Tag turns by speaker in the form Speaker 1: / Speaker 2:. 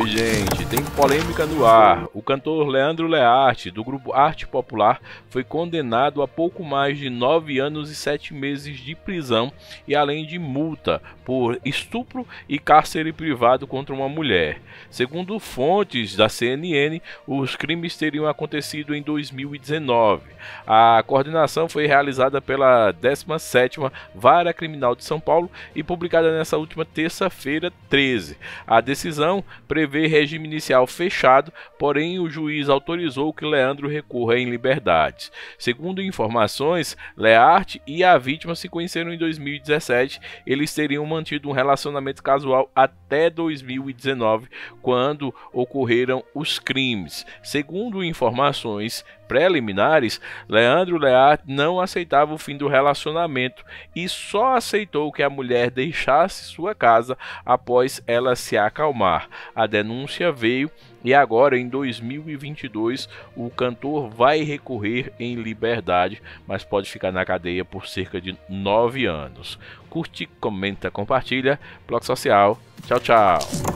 Speaker 1: Oi, gente, tem polêmica no ar. O cantor Leandro Learte, do grupo Arte Popular, foi condenado a pouco mais de nove anos e sete meses de prisão e além de multa por estupro e cárcere privado contra uma mulher. Segundo fontes da CNN, os crimes teriam acontecido em 2019. A coordenação foi realizada pela 17 Vara Criminal de São Paulo e publicada nesta última terça-feira, 13. A decisão prevê prevê regime inicial fechado, porém o juiz autorizou que Leandro recorra em liberdade. Segundo informações, Learte e a vítima se conheceram em 2017. Eles teriam mantido um relacionamento casual até 2019, quando ocorreram os crimes. Segundo informações preliminares, Leandro Learte não aceitava o fim do relacionamento e só aceitou que a mulher deixasse sua casa após ela se acalmar. A denúncia veio e agora em 2022 o cantor vai recorrer em liberdade, mas pode ficar na cadeia por cerca de nove anos. Curte, comenta, compartilha. Bloco Social. Tchau, tchau.